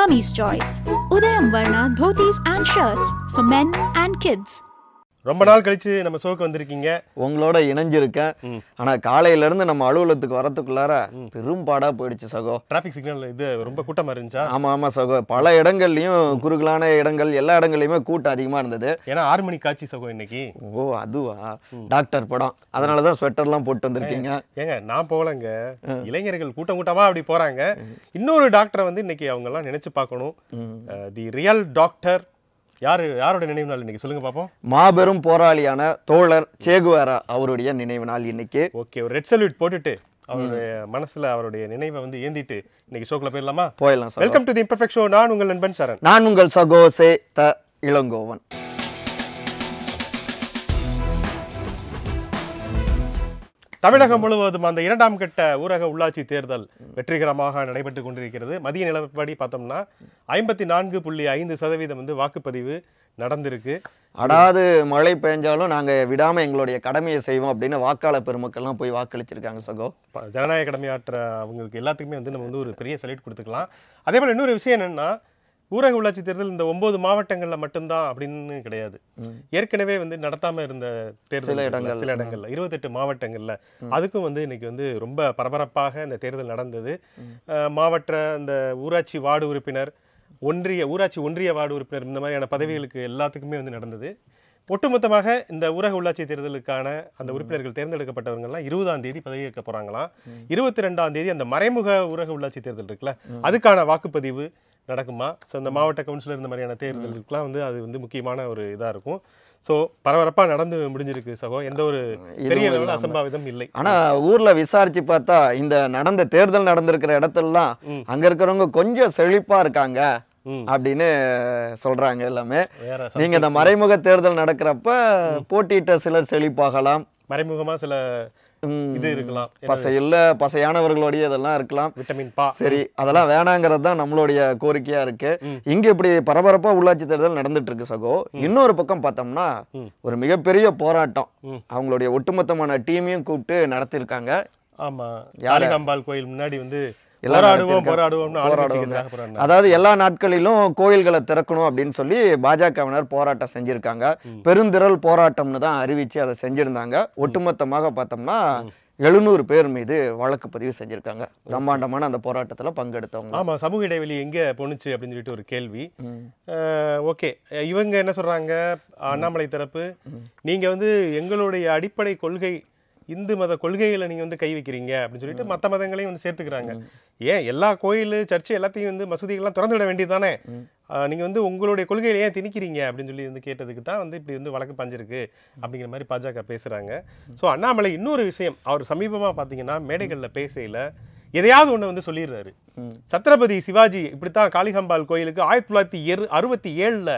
Mummy's Choice. Udayam Varna dhotis and shirts for men and kids. ரொம்ப நாள் கழிச்சு நம்ம சோக்கு வந்திருக்கீங்க உங்களோட இணைஞ்சிருக்கேன் ஆனா காலையில இருந்து நம்ம அலுவலகத்துக்கு வரத்துக்குள்ளார பெரும் பாடா போயிடுச்சு சகோ டிராபிக் சிக்னல் இது ரொம்ப கூட்டமா இருந்துச்சா ஆமா ஆமா சகோ பல இடங்கள்லயும் குறுகலான இடங்கள் எல்லா இடங்கள்லயுமே கூட்டம் அதிகமா இருந்தது ஏன்னா ஆறு மணி காட்சி சகோ இன்னைக்கு ஓ அதுவா டாக்டர் படம் அதனாலதான் ஸ்வெட்டர்லாம் போட்டு வந்திருக்கீங்க ஏங்க நான் போகலங்க இளைஞர்கள் கூட்டம் கூட்டமா அப்படி போறாங்க இன்னொரு டாக்டரை வந்து இன்னைக்கு அவங்க எல்லாம் நினைச்சு பார்க்கணும் தி ரியல் டாக்டர் யார் யாரோட நினைவு நாள் இன்னைக்கு சொல்லுங்க பார்ப்போம் மாபெரும் போராளியான தோழர் சேகுவாரா அவருடைய நினைவு நாள் இன்னைக்கு ஓகே ஒரு ரெட் சல்யூட் போட்டுட்டு அவருடைய மனசுல அவருடைய நினைவை வந்து ஏந்திட்டு இன்னைக்கு ஷோக்ல போயிடலாமா போயிடலாம் sir welcome to the imperfect show நான் உங்கள் நண்பன் சரண் நான் உங்கள் சகோசே த இளங்கோவன் தமிழகம் முழுவதும் அந்த இரண்டாம் கட்ட ஊரக உள்ளாட்சி தேர்தல் வெற்றிகரமாக நடைபெற்று கொண்டிருக்கிறது மதிய நிலப்படி பார்த்தோம்னா ஐம்பத்தி நான்கு புள்ளி ஐந்து சதவீதம் வந்து வாக்குப்பதிவு நடந்திருக்கு அடாது மழை பெஞ்சாலும் நாங்கள் விடாமல் எங்களுடைய கடமையை செய்வோம் அப்படின்னு வாக்காளர் பெருமக்கள்லாம் போய் வாக்களிச்சிருக்காங்க சகோ ஜனநாயக கடமையாற்ற அவங்களுக்கு எல்லாத்துக்குமே வந்து நம்ம வந்து ஒரு பெரிய சல்யூட் கொடுத்துக்கலாம் அதே போல் இன்னொரு விஷயம் என்னென்னா ஊரக உள்ளாட்சி தேர்தல் இந்த ஒன்பது மாவட்டங்களில் மட்டும்தான் அப்படின்னு கிடையாது ஏற்கனவே வந்து நடத்தாமல் இருந்த தேர்தல் இடங்கள் சில இடங்களில் இருபத்தெட்டு மாவட்டங்களில் அதுக்கும் வந்து இன்னைக்கு வந்து ரொம்ப பரபரப்பாக இந்த தேர்தல் நடந்தது மாவட்ட அந்த ஊராட்சி வார்டு உறுப்பினர் ஒன்றிய ஊராட்சி ஒன்றிய வார்டு உறுப்பினர் இந்த மாதிரியான பதவிகளுக்கு எல்லாத்துக்குமே வந்து நடந்தது ஒட்டுமொத்தமாக இந்த ஊரக உள்ளாட்சி தேர்தலுக்கான அந்த உறுப்பினர்கள் தேர்ந்தெடுக்கப்பட்டவங்கலாம் இருபதாம் தேதி பதவி ஏற்க போகிறாங்களாம் இருபத்தி ரெண்டாம் தேதி அந்த மறைமுக ஊரக உள்ளாட்சி தேர்தல் இருக்குல்ல அதுக்கான வாக்குப்பதிவு நடக்குமா ஸோ இந்த மாவட்ட கவுன்சிலர் இந்த மாதிரியான தேர்தலுக்குலாம் வந்து அது வந்து முக்கியமான ஒரு இதாக இருக்கும் ஸோ பரபரப்பாக நடந்து முடிஞ்சிருக்கு சகோ எந்த ஒரு பெரிய லெவலில் அசம்பாவிதம் இல்லை ஆனால் ஊரில் விசாரித்து பார்த்தா இந்த நடந்த தேர்தல் நடந்திருக்கிற இடத்துலலாம் அங்கே இருக்கிறவங்க கொஞ்சம் செழிப்பாக இருக்காங்க அப்படின்னு சொல்றாங்க எல்லாமே நீங்க இந்த மறைமுக தேர்தல் நடக்கிறப்ப போட்டியிட்ட சிலர் செழிப்பாகலாம் மறைமுகமா சில இது இருக்கலாம் பசையில் பசையானவர்களுடைய இதெல்லாம் இருக்கலாம் விட்டமின் பா சரி அதெல்லாம் வேணாங்கிறது தான் நம்மளுடைய கோரிக்கையா இருக்கு இங்க இப்படி பரபரப்பா உள்ளாட்சி தேர்தல் நடந்துட்டு இருக்கு சகோ இன்னொரு பக்கம் பார்த்தோம்னா ஒரு மிகப்பெரிய போராட்டம் அவங்களுடைய ஒட்டுமொத்தமான டீமையும் கூப்பிட்டு நடத்தியிருக்காங்க ஆமா யாலிகாம்பாள் கோயில் முன்னாடி வந்து எல்லாரும் போராடுவோம் அதாவது எல்லா நாட்களிலும் கோயில்களை திறக்கணும் அப்படின்னு சொல்லி பாஜகவினர் போராட்டம் செஞ்சிருக்காங்க பெருந்திரள் போராட்டம்னு தான் அறிவிச்சு அதை செஞ்சிருந்தாங்க ஒட்டுமொத்தமாக பார்த்தோம்னா எழுநூறு பேர் மீது வழக்கு பதிவு செஞ்சுருக்காங்க பிரம்மாண்டமான அந்த போராட்டத்தில் பங்கெடுத்தவங்க ஆமாம் சமூக இடைவெளி எங்கே பொண்ணுச்சு அப்படின்னு சொல்லிட்டு ஒரு கேள்வி ஓகே இவங்க என்ன சொல்கிறாங்க அண்ணாமலை தரப்பு நீங்கள் வந்து எங்களுடைய அடிப்படை கொள்கை இந்து மத கொள்கைகளை நீங்கள் வந்து கை வைக்கிறீங்க அப்படின்னு சொல்லிட்டு மற்ற மதங்களையும் வந்து சேர்த்துக்கிறாங்க ஏன் எல்லா கோயில் சர்ச்சு எல்லாத்தையும் வந்து மசூதிகள்லாம் திறந்து விட வேண்டியது தானே நீங்கள் வந்து உங்களுடைய கொள்கையில ஏன் திணிக்கிறீங்க அப்படின்னு சொல்லி வந்து கேட்டதுக்கு தான் வந்து இப்படி வந்து வழக்கு பஞ்சிருக்கு அப்படிங்கிற மாதிரி பாஜக பேசுகிறாங்க ஸோ அண்ணாமலை இன்னொரு விஷயம் அவர் சமீபமாக பார்த்தீங்கன்னா மேடைகளில் பேசையில் எதையாவது ஒன்று வந்து சொல்லிடுறாரு சத்ரபதி சிவாஜி இப்படித்தான் காளிகம்பாள் கோயிலுக்கு ஆயிரத்தி தொள்ளாயிரத்தி எரு அறுபத்தி ஏழில்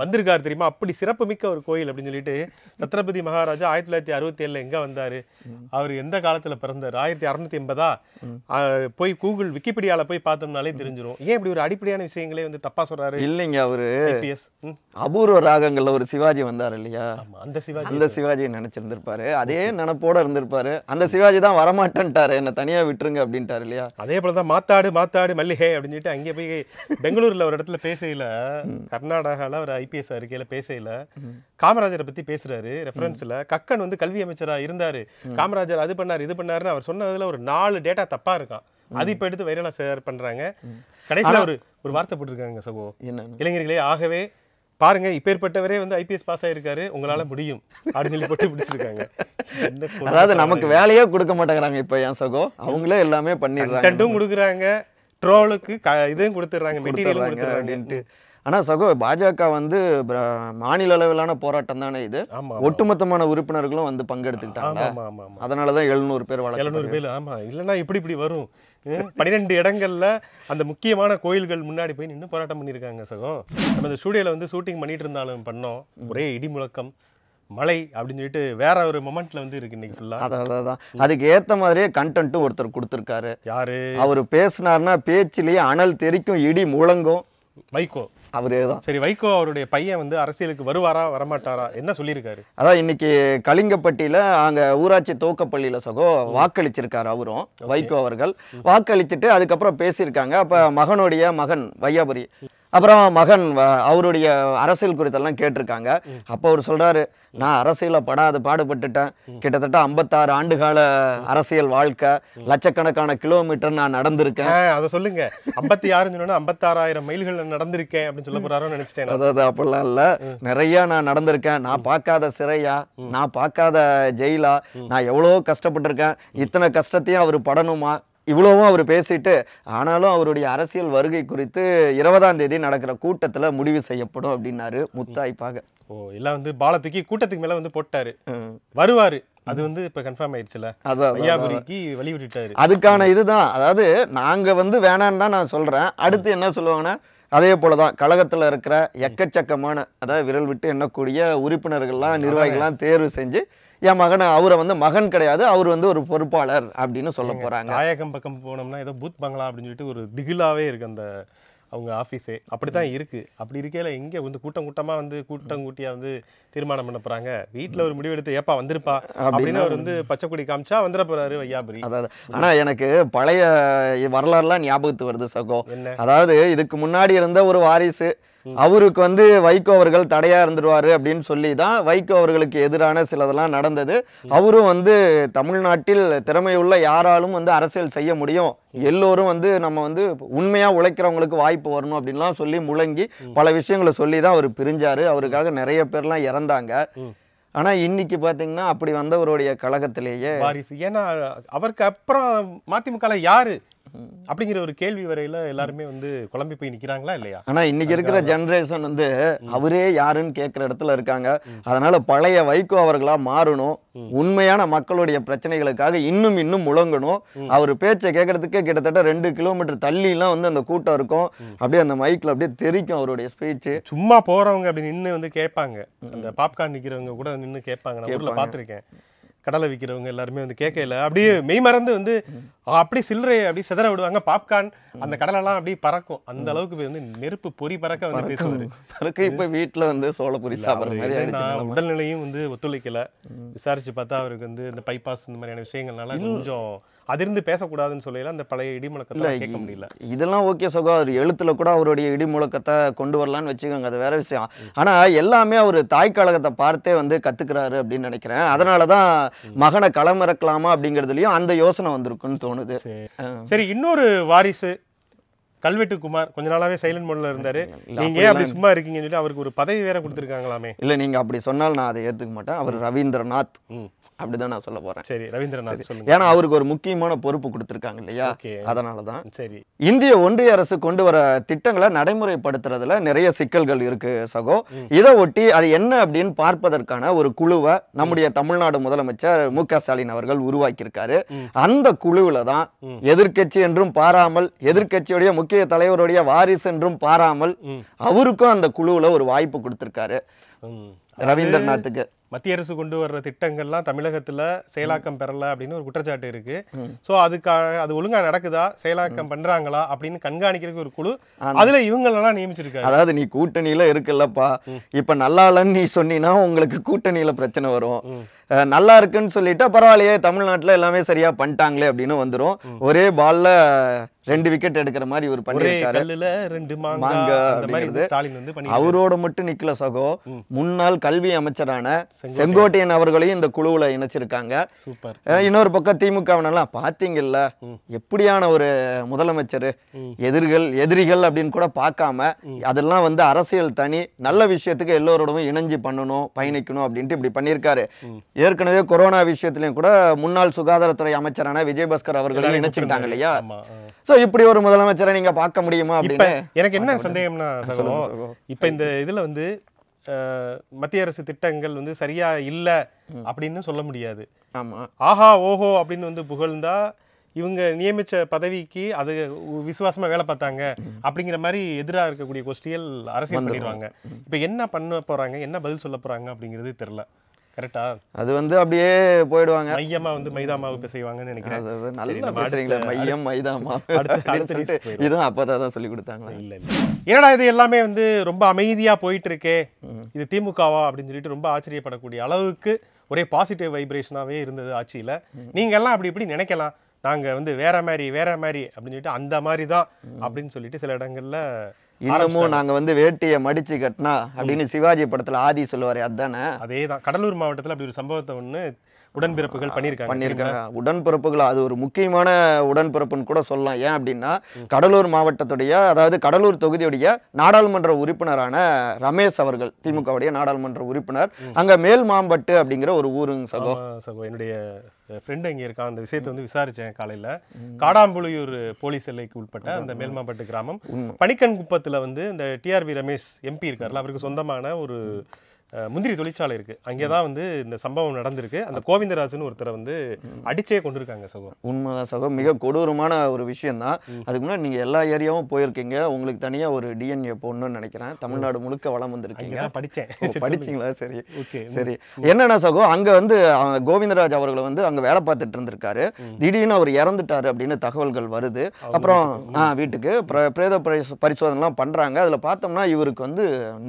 வந்திருக்காரு தெரியுமா அப்படி சிறப்பு மிக்க ஒரு கோயில் அப்படின்னு சொல்லிட்டு சத்ரபதி மகாராஜா ஆயிரத்தி தொள்ளாயிரத்தி அறுபத்தி ஏழில் எங்கே வந்தார் அவர் எந்த காலத்தில் பிறந்தார் ஆயிரத்தி அறுநூத்தி எண்பதா போய் கூகுள் விக்கிபீடியாவில் போய் பார்த்தோம்னாலே தெரிஞ்சிடும் ஏன் இப்படி ஒரு அடிப்படையான விஷயங்களே வந்து தப்பாக சொல்கிறாரு இல்லைங்க அவர் அபூர்வ ராகங்களில் ஒரு சிவாஜி வந்தார் இல்லையா அந்த சிவாஜி அந்த சிவாஜி நினைச்சிருந்திருப்பாரு அதே நினப்போட இருந்திருப்பாரு அந்த சிவாஜி தான் வரமாட்டேன்ட்டாரு என்னை தனியாக விட்டுருங்க அப்படின்ட்டாரு சொல்லியிருந்தார் இல்லையா அதே போல தான் மாத்தாடு மாத்தாடு மல்லிகை அப்படின்னு சொல்லிட்டு அங்கே போய் பெங்களூரில் ஒரு இடத்துல பேசையில் கர்நாடகாவில் ஒரு ஐபிஎஸ் அறிக்கையில் பேசையில் காமராஜரை பற்றி பேசுகிறாரு ரெஃபரன்ஸில் கக்கன் வந்து கல்வி அமைச்சராக இருந்தார் காமராஜர் அது பண்ணார் இது பண்ணாருன்னு அவர் சொன்னதில் ஒரு நாலு டேட்டா தப்பாக இருக்கான் அது இப்போ எடுத்து வைரலாக ஷேர் பண்ணுறாங்க கடைசியில் ஒரு ஒரு வார்த்தை போட்டிருக்காங்க சகோ இளைஞர்களே ஆகவே பாருங்க இப்பேற்பட்டவரே வந்து ஐபிஎஸ் பாஸ் ஆயிருக்காரு உங்களால முடியும் அப்படின்னு சொல்லி போட்டு பிடிச்சிருக்காங்க அதாவது நமக்கு வேலையே கொடுக்க மாட்டேங்கிறாங்க இப்ப என் சகோ அவங்களே எல்லாமே பண்ணிடுறாங்க ரெண்டும் கொடுக்குறாங்க ட்ரோலுக்கு இதையும் கொடுத்துட்றாங்க மெட்டீரியல் அப்படின்ட்டு ஆனால் சகோ பாஜக வந்து மாநில அளவிலான போராட்டம் தானே இது ஒட்டுமொத்தமான உறுப்பினர்களும் வந்து பங்கெடுத்துக்கிட்டாங்க அதனால தான் எழுநூறு பேர் வழக்கு எழுநூறு பேர் ஆமாம் இல்லைன்னா இப்படி இப்படி வரும் பன்னிரெண்டு இடங்கள்ல அந்த முக்கியமான கோயில்கள் முன்னாடி போய் நின்று போராட்டம் பண்ணியிருக்காங்க சகோ நம்ம இந்த ஸ்டூடியோவில் வந்து ஷூட்டிங் பண்ணிட்டு இருந்தாலும் பண்ணோம் ஒரே இடி முழக்கம் மலை அப்படின்னு சொல்லிட்டு வேற ஒரு மொமெண்ட்ல வந்து இருக்கு இன்னைக்கு ஃபுல்லாக அதான் அதான் அதுக்கு ஏத்த மாதிரியே கண்டென்ட்டும் ஒருத்தர் கொடுத்துருக்காரு யாரு அவர் பேசினார்னா பேச்சிலேயே அனல் தெரிக்கும் இடி முழங்கும் வைகோ அவரே தான் சரி வைகோ அவருடைய பையன் வந்து அரசியலுக்கு வருவாரா வரமாட்டாரா என்ன சொல்லியிருக்காரு அதான் இன்னைக்கு கலிங்கப்பட்டியில அங்கே ஊராட்சி தோக்கப்பள்ளியில சகோ வாக்களிச்சிருக்காரு அவரும் வைகோ அவர்கள் வாக்களிச்சுட்டு அதுக்கப்புறம் பேசியிருக்காங்க அப்போ மகனுடைய மகன் வையாபுரி அப்புறம் மகன் அவருடைய அரசியல் குறித்தெல்லாம் கேட்டிருக்காங்க அப்போ அவர் சொல்கிறாரு நான் அரசியலில் படாது பாடுபட்டுட்டேன் கிட்டத்தட்ட ஐம்பத்தாறு ஆண்டு கால அரசியல் வாழ்க்கை லட்சக்கணக்கான கிலோமீட்டர் நான் நடந்திருக்கேன் அதை சொல்லுங்க ஐம்பத்தி ஆறுன்னு சொன்னா ஐம்பத்தாறாயிரம் மைல்கள் நடந்திருக்கேன் அப்படின்னு சொல்ல போறாரோ நினைச்சிட்டேன் அதாவது அப்படிலாம் இல்லை நிறைய நான் நடந்திருக்கேன் நான் பார்க்காத சிறையா நான் பார்க்காத ஜெயிலா நான் எவ்வளோ கஷ்டப்பட்டிருக்கேன் இத்தனை கஷ்டத்தையும் அவர் படணுமா இவ்வளவும் அவர் பேசிட்டு ஆனாலும் அவருடைய அரசியல் வருகை குறித்து இருபதாம் தேதி நடக்கிற கூட்டத்தில் முடிவு செய்யப்படும் அப்படின்னாரு முத்தாய்ப்பாக ஓ இல்லை வந்து பாலத்துக்கு கூட்டத்துக்கு மேலே வந்து போட்டாரு வருவார் அது வந்து இப்ப கன்ஃபார்ம் ஆயிடுச்சுல அதாவது வெளியிட்டாரு அதுக்கான இதுதான் அதாவது நாங்க வந்து வேணான்னு தான் நான் சொல்றேன் அடுத்து என்ன சொல்லுவாங்கன்னா அதே போலதான் கழகத்துல கழகத்தில் இருக்கிற எக்கச்சக்கமான அதாவது விரல் விட்டு எண்ணக்கூடிய உறுப்பினர்கள்லாம் நிர்வாகிகள்லாம் தேர்வு செஞ்சு என் மகனை அவரை வந்து மகன் கிடையாது அவர் வந்து ஒரு பொறுப்பாளர் அப்படின்னு சொல்ல போறாங்க நாயகம் பக்கம் போனோம்னா ஏதோ பூத் பங்களா அப்படின்னு சொல்லிட்டு ஒரு திகிலாவே இருக்கு அந்த அவங்க ஆஃபீஸே அப்படி தான் இருக்குது அப்படி இருக்கையில் எங்கே வந்து கூட்டம் கூட்டமாக வந்து கூட்டம் கூட்டியாக வந்து தீர்மானம் பண்ண போகிறாங்க வீட்டில் ஒரு முடிவு எடுத்து ஏப்பா வந்திருப்பா அப்படின்னு அவர் வந்து பச்சைக்குடி காமிச்சா வந்துட போகிறாரு வையாபுரி அதாவது ஆனால் எனக்கு பழைய வரலாறுலாம் ஞாபகத்து வருது சகோ அதாவது இதுக்கு முன்னாடி இருந்த ஒரு வாரிசு அவருக்கு வந்து வைகோ அவர்கள் தடையா இருந்துருவாரு அப்படின்னு சொல்லி தான் வைகோ அவர்களுக்கு எதிரான சிலதெல்லாம் நடந்தது அவரும் வந்து தமிழ்நாட்டில் திறமையுள்ள யாராலும் வந்து அரசியல் செய்ய முடியும் எல்லோரும் வந்து நம்ம வந்து உண்மையாக உழைக்கிறவங்களுக்கு வாய்ப்பு வரணும் அப்படின்லாம் சொல்லி முழங்கி பல விஷயங்களை சொல்லி தான் அவர் பிரிஞ்சார் அவருக்காக நிறைய பேர்லாம் இறந்தாங்க ஆனால் இன்னைக்கு பார்த்தீங்கன்னா அப்படி வந்தவருடைய கழகத்திலேயே வாரிசு ஏன்னா அவருக்கு அப்புறம் மதிமுக யாரு அப்படிங்கிற ஒரு கேள்வி வரையில எல்லாருமே வந்து குழம்பி போய் நிக்கிறாங்களா இல்லையா ஆனா இன்னைக்கு இருக்கிற ஜெனரேஷன் வந்து அவரே யாருன்னு கேட்கிற இடத்துல இருக்காங்க அதனால பழைய வைகோ அவர்களா மாறணும் உண்மையான மக்களுடைய பிரச்சனைகளுக்காக இன்னும் இன்னும் முழங்கணும் அவர் பேச்சை கேட்கறதுக்கே கிட்டத்தட்ட ரெண்டு கிலோமீட்டர் தள்ளி எல்லாம் வந்து அந்த கூட்டம் இருக்கும் அப்படியே அந்த மைக்ல அப்படியே தெரிக்கும் அவருடைய ஸ்பீச் சும்மா போறவங்க அப்படி நின்று வந்து கேட்பாங்க அந்த பாப்கார்ன் நிக்கிறவங்க கூட நின்று கேட்பாங்க நான் பாத்திருக்கேன் கடலை விற்கிறவங்க எல்லாருமே வந்து கேட்கல அப்படியே மெய் மறந்து வந்து அப்படியே சில்லறை அப்படியே சிதற விடுவாங்க பாப்கார்ன் அந்த கடலெல்லாம் அப்படியே பறக்கும் அந்த அளவுக்கு வந்து நெருப்பு பொறி பறக்க வந்து பேசுவாரு இப்போ வீட்டில் வந்து சோளப்பொரி சாப்பிட்ற மாதிரி உடல்நிலையும் வந்து ஒத்துழைக்கல விசாரிச்சு பார்த்தா அவருக்கு வந்து இந்த பைபாஸ் இந்த மாதிரியான விஷயங்கள்னால கொஞ்சம் அதிர்ந்து பேசக்கூடாதுன்னு சொல்லல அந்த பழைய இடி முழக்கத்தை கேட்க முடியல இதெல்லாம் ஓகே சகோ அவர் எழுத்துல கூட அவருடைய இடி முழக்கத்தை கொண்டு வரலான்னு வச்சுக்கோங்க அது வேற விஷயம் ஆனா எல்லாமே அவர் தாய் கழகத்தை பார்த்தே வந்து கத்துக்கிறாரு அப்படின்னு நினைக்கிறேன் அதனாலதான் தான் மகனை களமிறக்கலாமா அப்படிங்கிறதுலயும் அந்த யோசனை வந்திருக்குன்னு தோணுது சரி இன்னொரு வாரிசு கல்வெட்டு குமார் கொஞ்ச நாளாவே சைலண்ட் மோட்ல இருந்தாரு நீங்க அப்படி சும்மா இருக்கீங்கன்னு சொல்லி அவருக்கு ஒரு பதவி வேற கொடுத்துருக்காங்களாமே இல்ல நீங்க அப்படி சொன்னால் நான் அதை ஏத்துக்க மாட்டேன் அவர் ரவீந்திரநாத் அப்படிதான் நான் சொல்ல போறேன் சரி ரவீந்திரநாத் சொல்லுங்க ஏன்னா அவருக்கு ஒரு முக்கியமான பொறுப்பு கொடுத்துருக்காங்க இல்லையா அதனாலதான் சரி இந்திய ஒன்றிய அரசு கொண்டு வர திட்டங்களை நடைமுறைப்படுத்துறதுல நிறைய சிக்கல்கள் இருக்கு சகோ இதை ஒட்டி அது என்ன அப்படின்னு பார்ப்பதற்கான ஒரு குழுவை நம்முடைய தமிழ்நாடு முதலமைச்சர் மு க ஸ்டாலின் அவர்கள் உருவாக்கியிருக்காரு அந்த குழுவில தான் எதிர்கட்சி என்றும் பாராமல் எதிர்கட்சியுடைய முக்கிய முக்கிய தலைவருடைய வாரிசு என்றும் பாராமல் அவருக்கும் அந்த குழுவில் ஒரு வாய்ப்பு கொடுத்துருக்காரு ரவீந்திரநாத்துக்கு மத்திய அரசு கொண்டு வர்ற திட்டங்கள்லாம் தமிழகத்தில் செயலாக்கம் பெறலை அப்படின்னு ஒரு குற்றச்சாட்டு இருக்கு ஸோ அதுக்காக அது ஒழுங்காக நடக்குதா செயலாக்கம் பண்ணுறாங்களா அப்படின்னு கண்காணிக்கிறதுக்கு ஒரு குழு அதில் இவங்களெல்லாம் நியமிச்சிருக்காங்க அதாவது நீ கூட்டணியில் இருக்குல்லப்பா இப்போ நல்லா நீ சொன்னீங்கன்னா உங்களுக்கு கூட்டணியில் பிரச்சனை வரும் நல்லா இருக்குன்னு சொல்லிட்டா பரவாயில்லையே தமிழ்நாட்டில் எல்லாமே சரியாக பண்ணிட்டாங்களே அப்படின்னு வந்துடும் ஒரே பாலில் ரெண்டு விக்கெட் எடுக்கிற மாதிரி ஒரு பண்ணியிருக்காரு அவரோட மட்டும் நிக்கல சகோ முன்னாள் கல்வி அமைச்சரான செங்கோட்டையன் அவர்களையும் இந்த குழுவுல இணைச்சிருக்காங்க சூப்பர் இன்னொரு பக்கம் திமுக பாத்தீங்கல்ல எப்படியான ஒரு முதலமைச்சர் எதிர்கள் எதிரிகள் அப்படின்னு கூட பார்க்காம அதெல்லாம் வந்து அரசியல் தனி நல்ல விஷயத்துக்கு எல்லோரோடவும் இணைஞ்சு பண்ணணும் பயணிக்கணும் அப்படின்ட்டு இப்படி பண்ணியிருக்காரு ஏற்கனவே கொரோனா விஷயத்திலையும் கூட முன்னாள் சுகாதாரத்துறை அமைச்சரான விஜயபாஸ்கர் அவர்களையும் இணைச்சுக்கிட்டாங்க இல்லையா ஸோ இப்படி ஒரு முதலமைச்சரை நீங்க பார்க்க முடியுமா அப்படின்னு எனக்கு என்ன சந்தேகம்னா சகோதரம் இப்ப இந்த இதுல வந்து மத்திய அரசு திட்டங்கள் வந்து சரியா இல்லை அப்படின்னு சொல்ல முடியாது ஆமா ஆஹா ஓஹோ அப்படின்னு வந்து புகழ்ந்தா இவங்க நியமிச்ச பதவிக்கு அது விசுவாசமா வேலை பார்த்தாங்க அப்படிங்கிற மாதிரி எதிராக இருக்கக்கூடிய கொஸ்டியல் அரசியல் பண்ணிடுவாங்க இப்போ என்ன பண்ண போறாங்க என்ன பதில் சொல்ல போறாங்க அப்படிங்கிறது தெரியல கரெக்டா அது வந்து அப்படியே போயிடுவாங்க மையமா வந்து மைதா மாவு பிசைவாங்கன்னு நினைக்கிறேன் நல்லா பேசுறீங்களா மையம் மைதா மாவு இதுவும் அப்பதான் தான் சொல்லி கொடுத்தாங்களா இல்ல இல்ல என்னடா இது எல்லாமே வந்து ரொம்ப அமைதியா போயிட்டு இருக்கே இது திமுகவா அப்படின்னு சொல்லிட்டு ரொம்ப ஆச்சரியப்படக்கூடிய அளவுக்கு ஒரே பாசிட்டிவ் வைப்ரேஷனாவே இருந்தது ஆட்சியில நீங்க எல்லாம் அப்படி இப்படி நினைக்கலாம் நாங்க வந்து வேற மாதிரி வேற மாதிரி அப்படின்னு சொல்லிட்டு அந்த மாதிரி தான் அப்படின்னு சொல்லிட்டு சில இடங்கள்ல இன்னமும் நாங்க வந்து வேட்டியை மடிச்சு கட்டினா அப்படின்னு சிவாஜி படத்துல ஆதி சொல்லுவாரு அதானே அதேதான் கடலூர் மாவட்டத்தில் அப்படி ஒரு சம்பவத்தை ஒன்று உடன்பிறப்புகள் பண்ணியிருக்காங்க பண்ணியிருக்காங்க உடன்பிறப்புகள் அது ஒரு முக்கியமான உடன்பிறப்புன்னு கூட சொல்லலாம் ஏன் அப்படின்னா கடலூர் மாவட்டத்துடைய அதாவது கடலூர் தொகுதியுடைய நாடாளுமன்ற உறுப்பினரான ரமேஷ் அவர்கள் திமுகவுடைய நாடாளுமன்ற உறுப்பினர் அங்கே மேல் மாம்பட்டு அப்படிங்கிற ஒரு ஊருங்க சகோ சகோ என்னுடைய ஃப்ரெண்டு இங்கே இருக்கான் அந்த விஷயத்தை வந்து விசாரித்தேன் காலையில் காடாம்புளியூர் போலீஸ் எல்லைக்கு உட்பட்ட அந்த மேல்மாம்பட்டு கிராமம் பணிக்கன் குப்பத்தில் வந்து இந்த டிஆர்பி ரமேஷ் எம்பி இருக்கார்ல அவருக்கு சொந்தமான ஒரு முந்திரி தொழிற்சாலை இருக்கு அங்கே தான் வந்து இந்த சம்பவம் நடந்திருக்கு அந்த கோவிந்தராஜன் ஒருத்தரை வந்து அடிச்சே கொண்டிருக்காங்க சகோ உண்மைதான் சகோ மிக கொடூரமான ஒரு விஷயம் தான் அதுக்கு முன்னாடி நீங்கள் எல்லா ஏரியாவும் போயிருக்கீங்க உங்களுக்கு தனியாக ஒரு டிஎன்ஏ போடணும்னு நினைக்கிறேன் தமிழ்நாடு முழுக்க வளம் வந்திருக்கீங்க படித்தேன் படிச்சிங்களா சரி ஓகே சரி என்னன்னா சகோ அங்கே வந்து கோவிந்தராஜ் அவர்களை வந்து அங்கே வேலை பார்த்துட்டு இருந்திருக்காரு திடீர்னு அவர் இறந்துட்டாரு அப்படின்னு தகவல்கள் வருது அப்புறம் வீட்டுக்கு பிரேத பரிசோதனைலாம் பண்ணுறாங்க அதில் பார்த்தோம்னா இவருக்கு வந்து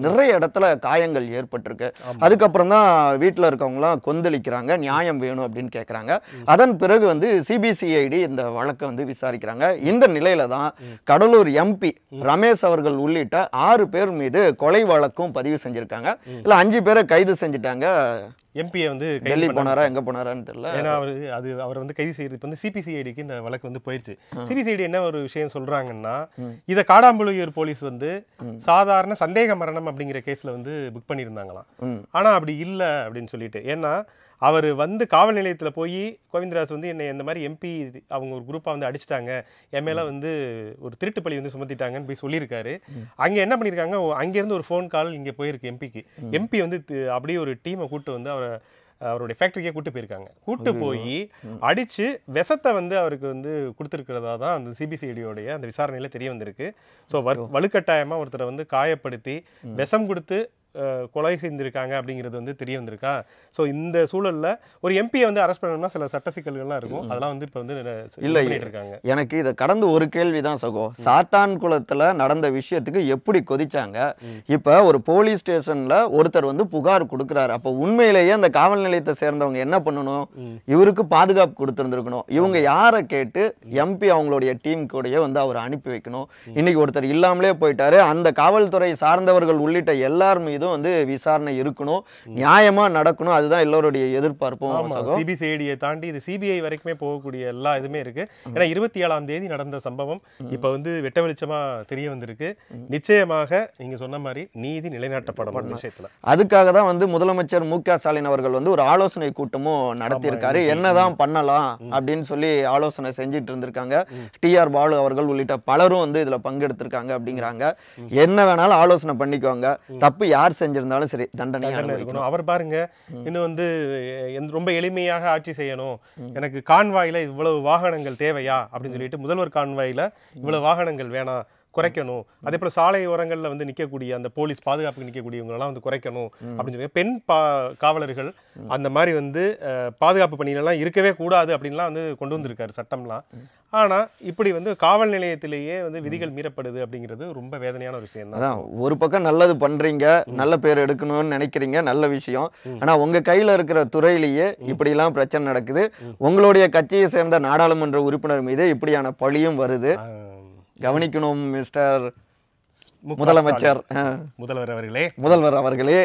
நிறைய இடத்துல காயங்கள் ஏற்பட்டு இருக்கு அதுக்கப்புறம் தான் வீட்டில் இருக்கவங்களாம் கொந்தளிக்கிறாங்க நியாயம் வேணும் அப்படின்னு கேட்குறாங்க அதன் பிறகு வந்து சிபிசிஐடி இந்த வழக்கை வந்து விசாரிக்கிறாங்க இந்த நிலையில தான் கடலூர் எம்பி ரமேஷ் அவர்கள் உள்ளிட்ட ஆறு பேர் மீது கொலை வழக்கும் பதிவு செஞ்சுருக்காங்க இல்லை அஞ்சு பேரை கைது செஞ்சுட்டாங்க எம்பியை வந்து டெல்லி போனாரா எங்கே போனாரான்னு தெரியல ஏன்னா அவர் அது அவர் வந்து கைது இப்போ வந்து சிபிசிஐடிக்கு இந்த வழக்கு வந்து போயிடுச்சு சிபிசிஐடி என்ன ஒரு விஷயம் சொல்கிறாங்கன்னா இதை காடாம்புழுயூர் போலீஸ் வந்து சாதாரண சந்தேக மரணம் அப்படிங்கிற கேஸில் வந்து புக் பண்ணியிருந்தாங்களாம் ஆனால் அப்படி இல்லை அப்படின்னு சொல்லிட்டு ஏன்னா அவர் வந்து காவல் நிலையத்தில் போய் கோவிந்தராஜ் வந்து என்னை இந்த மாதிரி எம்பி அவங்க ஒரு குரூப்பாக வந்து அடிச்சிட்டாங்க என் மேலே வந்து ஒரு திருட்டு பழி வந்து சுமத்திட்டாங்கன்னு போய் சொல்லியிருக்காரு அங்கே என்ன பண்ணியிருக்காங்க அங்கேருந்து ஒரு ஃபோன் கால் இங்கே போயிருக்கு எம்பிக்கு எம்பி வந்து அப்படியே ஒரு டீமை கூப்பிட்டு வந்து அவரை அவருடைய ஃபேக்ட்ரிக்கே கூப்பிட்டு போயிருக்காங்க கூப்பிட்டு போய் அடித்து விஷத்தை வந்து அவருக்கு வந்து கொடுத்துருக்கிறதா தான் அந்த சிபிசிஐடியோடைய அந்த விசாரணையில் தெரிய வந்திருக்கு ஸோ வலுக்கட்டாயமாக ஒருத்தரை வந்து காயப்படுத்தி விஷம் கொடுத்து கொலை செஞ்சிருக்காங்க அப்படிங்கிறது வந்து தெரிய வந்திருக்கா ஸோ இந்த சூழலில் ஒரு எம்பியை வந்து அரெஸ்ட் பண்ணணும்னா சில சட்ட சிக்கல்கள்லாம் இருக்கும் அதெல்லாம் வந்து இப்போ வந்து இல்லை இருக்காங்க எனக்கு இதை கடந்து ஒரு கேள்வி தான் சகோ சாத்தான் குளத்தில் நடந்த விஷயத்துக்கு எப்படி கொதிச்சாங்க இப்போ ஒரு போலீஸ் ஸ்டேஷனில் ஒருத்தர் வந்து புகார் கொடுக்குறாரு அப்போ உண்மையிலேயே அந்த காவல் நிலையத்தை சேர்ந்தவங்க என்ன பண்ணணும் இவருக்கு பாதுகாப்பு கொடுத்துருந்துருக்கணும் இவங்க யாரை கேட்டு எம்பி அவங்களுடைய டீம் கூடயே வந்து அவர் அனுப்பி வைக்கணும் இன்னைக்கு ஒருத்தர் இல்லாமலே போயிட்டாரு அந்த காவல்துறை சார்ந்தவர்கள் உள்ளிட்ட எல்லாருமே ஏதோ வந்து விசாரணை இருக்கணும் நியாயமா நடக்கணும் அதுதான் எல்லோருடைய எதிர்பார்ப்பும் சிபிசிஐடியை தாண்டி இது சிபிஐ வரைக்குமே போகக்கூடிய எல்லா இதுமே இருக்கு ஏன்னா இருபத்தி ஏழாம் தேதி நடந்த சம்பவம் இப்ப வந்து வெட்ட வெளிச்சமா தெரிய வந்திருக்கு நிச்சயமாக நீங்க சொன்ன மாதிரி நீதி நிலைநாட்டப்படும் விஷயத்துல அதுக்காக தான் வந்து முதலமைச்சர் மு க ஸ்டாலின் அவர்கள் வந்து ஒரு ஆலோசனை கூட்டமும் நடத்தியிருக்காரு என்னதான் பண்ணலாம் அப்படின்னு சொல்லி ஆலோசனை செஞ்சுட்டு இருந்திருக்காங்க டி ஆர் பாலு அவர்கள் உள்ளிட்ட பலரும் வந்து இதுல பங்கெடுத்திருக்காங்க அப்படிங்கிறாங்க என்ன வேணாலும் ஆலோசனை பண்ணிக்கோங்க தப்பு யார் யார் செஞ்சிருந்தாலும் சரி தண்டனை அவர் பாருங்க இன்னும் வந்து ரொம்ப எளிமையாக ஆட்சி செய்யணும் எனக்கு கான்வாயில இவ்வளவு வாகனங்கள் தேவையா அப்படின்னு சொல்லிட்டு முதல்வர் கான்வாயில இவ்வளவு வாகனங்கள் வேணாம் குறைக்கணும் அதே போல் சாலை ஓரங்களில் வந்து நிற்கக்கூடிய அந்த போலீஸ் பாதுகாப்புக்கு நிற்கக்கூடியவங்களெல்லாம் வந்து குறைக்கணும் அப்படின்னு சொல்லி பெண் பா காவலர்கள் அந்த மாதிரி வந்து பாதுகாப்பு பணியிலலாம் இருக்கவே கூடாது அப்படின்லாம் வந்து கொண்டு வந்திருக்காரு சட்டம்லாம் ஆனால் இப்படி வந்து காவல் நிலையத்திலேயே வந்து விதிகள் மீறப்படுது அப்படிங்கிறது ரொம்ப வேதனையான ஒரு விஷயம் தான் ஒரு பக்கம் நல்லது பண்ணுறீங்க நல்ல பேர் எடுக்கணும்னு நினைக்கிறீங்க நல்ல விஷயம் ஆனால் உங்கள் கையில் இருக்கிற துறையிலேயே இப்படிலாம் பிரச்சனை நடக்குது உங்களுடைய கட்சியை சேர்ந்த நாடாளுமன்ற உறுப்பினர் மீது இப்படியான பழியும் வருது கவனிக்கணும் மிஸ்டர் முதலமைச்சர் முதல்வர் அவர்களே முதல்வர் அவர்களே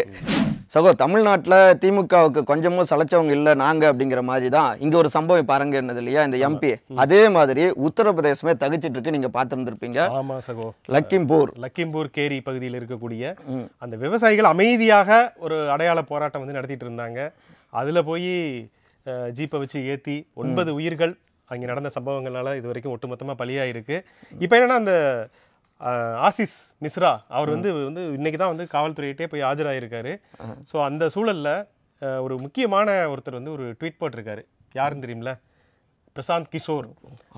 சகோ தமிழ்நாட்டில் திமுகவுக்கு கொஞ்சமும் சளைச்சவங்க இல்லை நாங்கள் அப்படிங்கிற மாதிரி தான் இங்கே ஒரு சம்பவம் பாருங்க என்னது இல்லையா இந்த எம்பி அதே மாதிரி உத்தரப்பிரதேசமே தகுச்சிட்டு இருக்கு நீங்கள் பார்த்துருந்துருப்பீங்க ஆமாம் சகோ லக்கிம்பூர் லக்கிம்பூர் கேரி பகுதியில் இருக்கக்கூடிய அந்த விவசாயிகள் அமைதியாக ஒரு அடையாள போராட்டம் வந்து நடத்திட்டு இருந்தாங்க அதில் போய் ஜீப்பை வச்சு ஏற்றி ஒன்பது உயிர்கள் அங்கே நடந்த சம்பவங்களால் இது வரைக்கும் ஒட்டுமொத்தமாக பலியாக இருக்குது இப்போ என்னென்னா அந்த ஆசிஸ் மிஸ்ரா அவர் வந்து வந்து இன்றைக்கி தான் வந்து காவல்துறையிட்டே போய் ஆஜராகிருக்காரு ஸோ அந்த சூழலில் ஒரு முக்கியமான ஒருத்தர் வந்து ஒரு ட்வீட் போட்டிருக்காரு யாருன்னு தெரியும்ல பிரசாந்த் கிஷோர்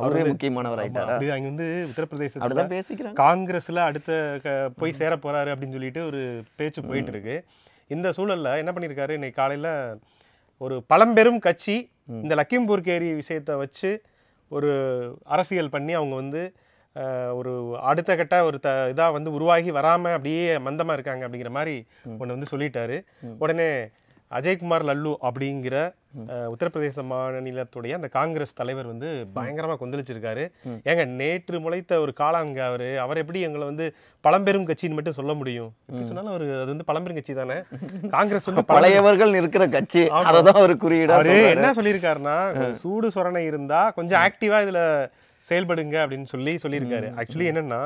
அவரே முக்கியமானவர் அங்கே அப்படி வந்து உத்தரப்பிரதேச காங்கிரஸில் அடுத்த க போய் சேர போகிறாரு அப்படின்னு சொல்லிட்டு ஒரு பேச்சு போயிட்டு இருக்கு இந்த சூழலில் என்ன பண்ணியிருக்காரு இன்னைக்கு காலையில் ஒரு பழம்பெரும் கட்சி இந்த லக்கிம்பூர் கேரி விஷயத்தை வச்சு ஒரு அரசியல் பண்ணி அவங்க வந்து ஒரு அடுத்த கட்ட ஒரு த இதாக வந்து உருவாகி வராமல் அப்படியே மந்தமாக இருக்காங்க அப்படிங்கிற மாதிரி ஒன்று வந்து சொல்லிட்டாரு உடனே அஜய்குமார் லல்லு அப்படிங்கிற உத்தரப்பிரதேச மாநிலத்துடைய அந்த காங்கிரஸ் தலைவர் வந்து பயங்கரமாக கொந்தளிச்சிருக்காரு ஏங்க நேற்று முளைத்த ஒரு காலாங்க அவர் அவர் எப்படி எங்களை வந்து பழம்பெரும் கட்சின்னு மட்டும் சொல்ல முடியும் சொன்னாலும் அவர் அது வந்து பழம்பெரும் கட்சி தானே காங்கிரஸ் வந்து பழையவர்கள் இருக்கிற கட்சி அதான் அவர் குறியீடா அவரு என்ன சொல்லியிருக்காருன்னா சூடு சொரணை இருந்தா கொஞ்சம் ஆக்டிவா இதுல செயல்படுங்க அப்படின்னு சொல்லி சொல்லியிருக்காரு ஆக்சுவலி என்னன்னா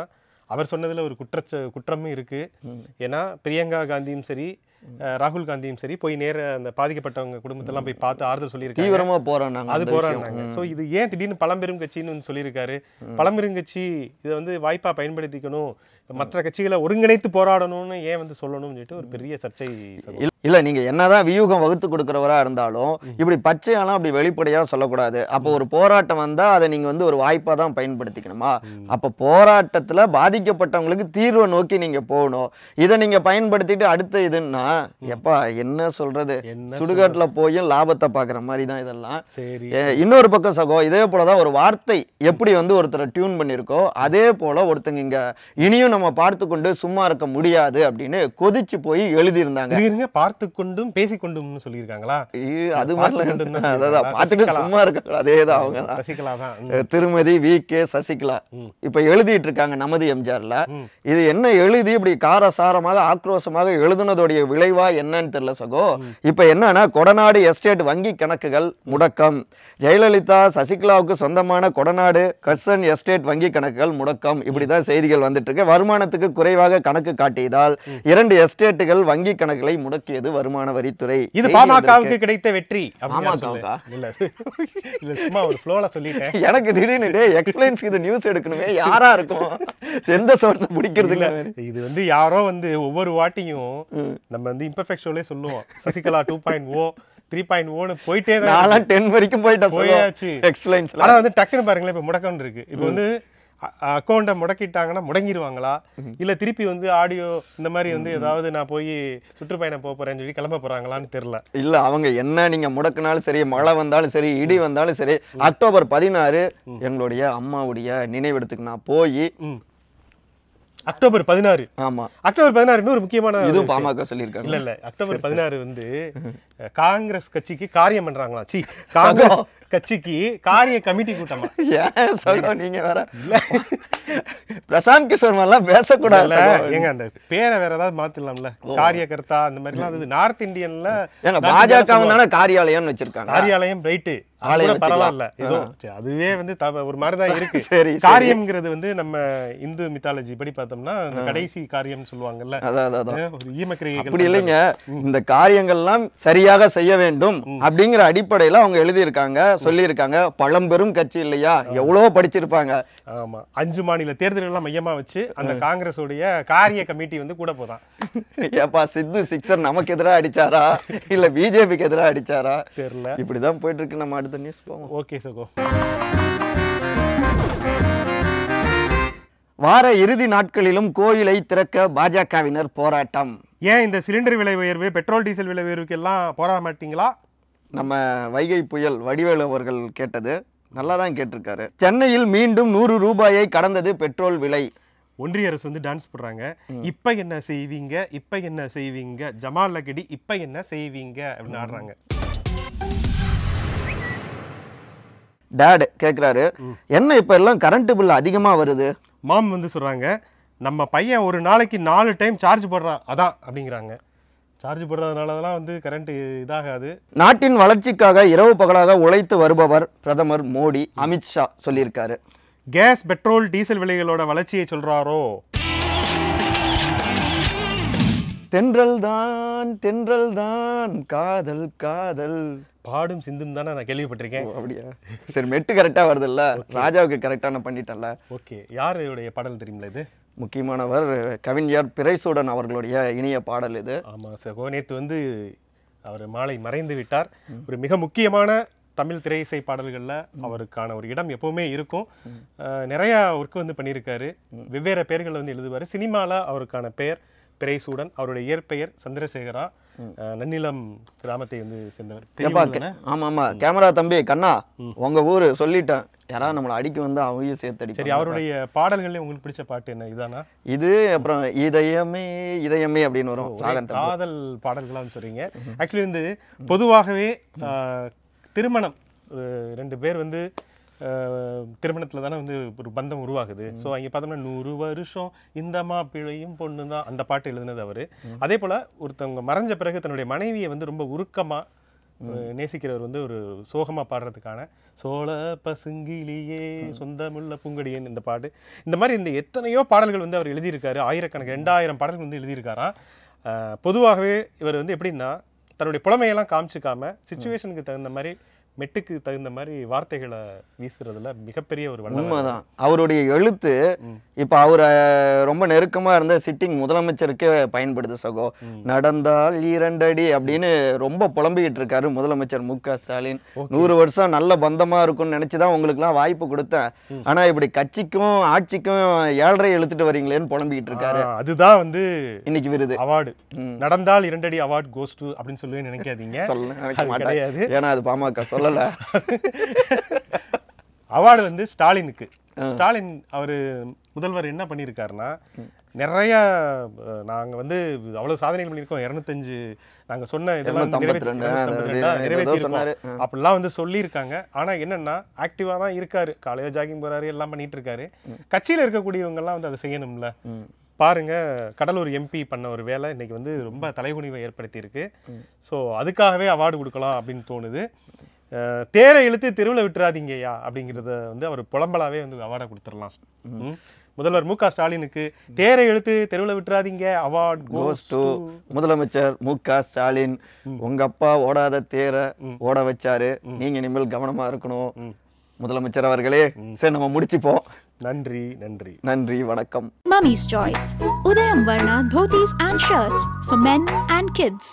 அவர் சொன்னதுல ஒரு குற்ற குற்றமும் இருக்கு ஏன்னா பிரியங்கா காந்தியும் சரி ராகுல் காந்தியும் சரி போய் நேர அந்த பாதிக்கப்பட்டவங்க குடும்பத்தெல்லாம் போய் பார்த்து ஆறுதல் சொல்லியிருக்காங்க தீவிரமாக போகிறாங்க அது போகிறாங்க சோ இது ஏன் திடீர்னு பழம்பெரும் கட்சின்னு சொல்லியிருக்காரு பழம்பெரும் கட்சி இதை வந்து வாய்ப்பா பயன்படுத்திக்கணும் மற்ற கட்சிகளை ஒருங்கிணைத்து போராடணும்னு ஏன் வந்து சொல்லணும்னு சொல்லிட்டு ஒரு பெரிய சர்ச்சை இல்லை நீங்க என்னதான் வியூகம் வகுத்து கொடுக்கிறவரா இருந்தாலும் இப்படி பச்சையெல்லாம் அப்படி வெளிப்படையாக சொல்லக்கூடாது அப்போ ஒரு போராட்டம் வந்தால் அதை நீங்கள் வந்து ஒரு வாய்ப்பா தான் பயன்படுத்திக்கணுமா அப்போ போராட்டத்தில் பாதிக்கப்பட்டவங்களுக்கு தீர்வை நோக்கி நீங்கள் போகணும் இதை நீங்கள் பயன்படுத்திட்டு அடுத்த இதுன்னா எப்பா என்ன சொல்றது சுடுகாட்டுல போய் லாபத்தை பார்க்குற மாதிரி தான் இதெல்லாம் சரி இன்னொரு பக்கம் சகோ இதே போல ஒரு வார்த்தை எப்படி வந்து ஒருத்தரை டியூன் பண்ணியிருக்கோ அதே போல் ஒருத்தங்க இங்கே இனியும் நம்ம பார்த்து கொண்டு சும்மா இருக்க முடியாது அப்படின்னு கொதிச்சு போய் எழுதியிருந்தாங்க பார்த்து கொண்டும் பேசிக்கொண்டும் சொல்லியிருக்காங்களா அது மாதிரி பார்த்துட்டு சும்மா இருக்க அதே அவங்க சசிகலா திருமதி வி கே சசிகலா இப்ப எழுதிட்டு இருக்காங்க நமது எம்ஜிஆரில் இது என்ன எழுதி இப்படி காரசாரமாக ஆக்ரோஷமாக எழுதுனதோடைய விளை விளைவா என்னன்னு தெரியல சகோ இப்ப என்னன்னா கொடநாடு எஸ்டேட் வங்கி கணக்குகள் முடக்கம் ஜெயலலிதா சசிகலாவுக்கு சொந்தமான கொடநாடு கட்சன் எஸ்டேட் வங்கி கணக்குகள் முடக்கம் இப்படிதான் செய்திகள் வந்துட்டு இருக்கு வருமானத்துக்கு குறைவாக கணக்கு காட்டியதால் இரண்டு எஸ்டேட்டுகள் வங்கி கணக்குகளை முடக்கியது வருமான வரித்துறை இது பாமகவுக்கு கிடைத்த வெற்றி எனக்கு திடீர்னு எக்ஸ்பிளைன்ஸ் இது நியூஸ் எடுக்கணுமே யாரா இருக்கும் எந்த சோர்ஸ் பிடிக்கிறது இது வந்து யாரோ வந்து ஒவ்வொரு வாட்டியும் நம்ம வந்து ஷோலே சொல்லுவோம் Sasikala two point O three point ஓனு போயிட்டே தான் நான் டென் வரைக்கும் போயிட்டேன் போயாச்சு எக்ஸ்பிளைன்ஸ் ஆனால் வந்து டக்குன்னு பாருங்களேன் இப்போ முடக்கம்னு இருக்கு இப்போ வந்து அக்கௌண்ட்டை முடக்கிட்டாங்கன்னா முடங்கிடுவாங்களா இல்லை திருப்பி வந்து ஆடியோ இந்த மாதிரி வந்து ஏதாவது நான் போய் சுற்றுப்பயணம் போக போகிறேன்னு சொல்லி கிளம்ப போகிறாங்களான்னு தெரில இல்லை அவங்க என்ன நீங்கள் முடக்கினாலும் சரி மழை வந்தாலும் சரி இடி வந்தாலும் சரி அக்டோபர் பதினாறு எங்களுடைய அம்மாவுடைய நினைவிடத்துக்கு நான் போய் அக்டோபர் பதினாறு ஆமா அக்டோபர் பதினாறு முக்கியமான இதுவும் பாமக சொல்லியிருக்காங்க இல்ல இல்ல அக்டோபர் பதினாறு வந்து காங்கிரஸ் கட்சிக்கு காரியம் பண்றாங்களா சி காங்கிரஸ் கட்சிக்கு காரிய கமிட்டி கூட்டமா ஏன் சொல்ல நீங்க வேற பிரசாந்த் கிஷோர் மாதிரிலாம் பேசக்கூடாது ஏங்க அந்த பேரை வேற ஏதாவது மாத்திடலாம்ல காரியகர்த்தா அந்த மாதிரிலாம் அது நார்த் இந்தியன்ல ஏங்க பாஜக தானே காரியாலயம்னு வச்சிருக்காங்க காரியாலயம் ரைட்டு ஆலயம் பரவாயில்ல ஏதோ அதுவே வந்து ஒரு மாதிரிதான் இருக்கு சரி காரியம்ங்கிறது வந்து நம்ம இந்து மித்தாலஜி படி பார்த்தோம்னா கடைசி காரியம்னு சொல்லுவாங்கல்ல ஈமக்கிரிகள் அப்படி இல்லைங்க இந்த காரியங்கள்லாம் சரியாக செய்ய வேண்டும் அப்படிங்கிற அடிப்படையில் அவங்க எழுதியிருக்காங்க சொல்லியிருக்காங்க பழம்பெரும் கட்சி இல்லையா எவ்வளோ படிச்சிருப்பாங்க ஆமாம் அஞ்சு மாநில தேர்தல்கள்லாம் மையமாக வச்சு அந்த காங்கிரஸுடைய காரிய கமிட்டி வந்து கூட போதான் ஏப்பா சித்து சிக்ஸர் நமக்கு எதிராக அடிச்சாரா இல்லை பிஜேபிக்கு எதிராக அடிச்சாரா தெரியல தான் போயிட்டு இருக்கு நம்ம அடுத்த நியூஸ் போவோம் ஓகே சகோ வார இறுதி நாட்களிலும் கோயிலை திறக்க பாஜகவினர் போராட்டம் ஏன் இந்த சிலிண்டர் விலை உயர்வு பெட்ரோல் டீசல் விலை உயர்வுக்கு எல்லாம் போராட மாட்டீங்களா நம்ம வைகை புயல் வடிவேலு அவர்கள் கேட்டது நல்லா தான் கேட்டிருக்காரு சென்னையில் மீண்டும் நூறு ரூபாயை கடந்தது பெட்ரோல் விலை ஒன்றிய அரசு வந்து டான்ஸ் போடுறாங்க இப்போ என்ன செய்வீங்க இப்போ என்ன செய்வீங்க ஜமால் லக்கடி இப்போ என்ன செய்வீங்க அப்படின்னு ஆடுறாங்க டேடு கேட்குறாரு என்ன இப்போ எல்லாம் கரண்ட் பில் அதிகமாக வருது மாம் வந்து சொல்கிறாங்க நம்ம பையன் ஒரு நாளைக்கு நாலு டைம் சார்ஜ் போடுறான் அதான் அப்படிங்கிறாங்க சார்ஜ் போடுறதுனால வந்து கரண்ட் இதாகாது நாட்டின் வளர்ச்சிக்காக இரவு பகலாக உழைத்து வருபவர் பிரதமர் மோடி அமித்ஷா சொல்லியிருக்காரு கேஸ் பெட்ரோல் டீசல் விலைகளோட வளர்ச்சியை சொல்கிறாரோ தென்றல் தான் தென்றல் தான் காதல் காதல் பாடும் சிந்தும் தானே நான் கேள்விப்பட்டிருக்கேன் அப்படியா சரி மெட்டு கரெக்டாக வருதுல்ல ராஜாவுக்கு கரெக்டாக நான் பண்ணிட்டேன்ல ஓகே யாருடைய பாடல் தெரியுமில்ல இது முக்கியமானவர் கவிஞர் பிரைசூடன் அவர்களுடைய இனிய பாடல் இது ஆமாம் சார் நேற்று வந்து அவர் மாலை மறைந்து விட்டார் ஒரு மிக முக்கியமான தமிழ் திரை இசை பாடல்களில் அவருக்கான ஒரு இடம் எப்போவுமே இருக்கும் நிறையா ஒர்க் வந்து பண்ணியிருக்காரு வெவ்வேறு பெயர்களை வந்து எழுதுவார் சினிமாவில் அவருக்கான பெயர் பிரைசூடன் அவருடைய இயற்பெயர் சந்திரசேகரா நன்னிலம் கிராமத்தை வந்து சேர்ந்தவர் ஆமாம் ஆமாம் கேமரா தம்பி கண்ணா உங்கள் ஊர் சொல்லிட்டேன் யாராவது நம்மளை அடிக்க வந்து அவங்களையும் சேர்த்து அடிக்க சரி அவருடைய பாடல்கள் உங்களுக்கு பிடிச்ச பாட்டு என்ன இதானா இது அப்புறம் இதயமே இதயமே அப்படின்னு வரும் காதல் பாடல்களாக சொல்றீங்க ஆக்சுவலி வந்து பொதுவாகவே திருமணம் ரெண்டு பேர் வந்து திருமணத்தில் தானே வந்து ஒரு பந்தம் உருவாகுது ஸோ அங்கே பார்த்தோம்னா நூறு வருஷம் இந்த பிழையும் பொண்ணு தான் அந்த பாட்டு எழுதுனது அவர் அதே போல் ஒருத்தவங்க மறைஞ்ச பிறகு தன்னுடைய மனைவியை வந்து ரொம்ப உருக்கமாக நேசிக்கிறவர் வந்து ஒரு சோகமாக பாடுறதுக்கான சோழ பசுங்கிலியே சொந்தமுள்ள பூங்கடியன் இந்த பாட்டு இந்த மாதிரி இந்த எத்தனையோ பாடல்கள் வந்து அவர் எழுதியிருக்காரு ஆயிரக்கணக்கு ரெண்டாயிரம் பாடல்கள் வந்து எழுதியிருக்காராம் பொதுவாகவே இவர் வந்து எப்படின்னா தன்னுடைய புலமையெல்லாம் காமிச்சிக்காம சுச்சுவேஷனுக்கு தகுந்த மாதிரி மெட்டுக்கு தகுந்த மாதிரி வார்த்தைகளை வீசுறதுல மிகப்பெரிய ஒரு உண்மைதான் அவருடைய எழுத்து இப்போ அவர் ரொம்ப நெருக்கமாக இருந்த சிட்டிங் முதலமைச்சருக்கே பயன்படுது சகோ நடந்தால் இரண்டடி அப்படின்னு ரொம்ப புலம்பிக்கிட்டு இருக்காரு முதலமைச்சர் மு க ஸ்டாலின் நூறு வருஷம் நல்ல பந்தமாக இருக்கும்னு நினச்சி தான் உங்களுக்குலாம் வாய்ப்பு கொடுத்தேன் ஆனால் இப்படி கட்சிக்கும் ஆட்சிக்கும் ஏழரை எழுத்துட்டு வரீங்களேன்னு புலம்பிக்கிட்டு இருக்காரு அதுதான் வந்து இன்னைக்கு விருது அவார்டு நடந்தால் இரண்டடி அவார்டு கோஸ்டு அப்படின்னு சொல்லி நினைக்காதீங்க சொல்ல கிடையாது ஏன்னா அது பாமக சொல்ல சொல்லல அவார்டு வந்து ஸ்டாலினுக்கு ஸ்டாலின் அவர் முதல்வர் என்ன பண்ணியிருக்காருன்னா நிறைய நாங்கள் வந்து அவ்வளோ சாதனைகள் பண்ணியிருக்கோம் இரநூத்தஞ்சு நாங்கள் சொன்ன இதெல்லாம் நிறைவேற்றிருக்கோம் அப்படிலாம் வந்து சொல்லியிருக்காங்க ஆனால் என்னென்னா ஆக்டிவாக தான் இருக்காரு காலையில் ஜாகிங் போகிறாரு எல்லாம் பண்ணிட்டு இருக்காரு கட்சியில் இருக்கக்கூடியவங்கெல்லாம் வந்து அதை செய்யணும்ல பாருங்க கடலூர் எம்பி பண்ண ஒரு வேலை இன்னைக்கு வந்து ரொம்ப தலைகுனிவை ஏற்படுத்தியிருக்கு ஸோ அதுக்காகவே அவார்டு கொடுக்கலாம் அப்படின்னு தோணுது தேரை இழுத்து தெருவில் விட்டுறாதீங்கய்யா அப்படிங்கிறத வந்து அவர் புலம்பலாவே வந்து அவார்டை கொடுத்துடலாம் முதல்வர் மு க ஸ்டாலினுக்கு தேரை எழுத்து தெருவில் விட்டுறாதீங்க அவார்ட் கோஸ் டு முதலமைச்சர் மு க ஸ்டாலின் உங்க அப்பா ஓடாத தேரை ஓட வச்சாரு நீங்க இனிமேல் கவனமா இருக்கணும் முதலமைச்சர் அவர்களே சரி நம்ம முடிச்சுப்போம் நன்றி நன்றி நன்றி வணக்கம் மம்மிஸ் சாய்ஸ் உதயம் வர்ணா dhotis and shirts for men and kids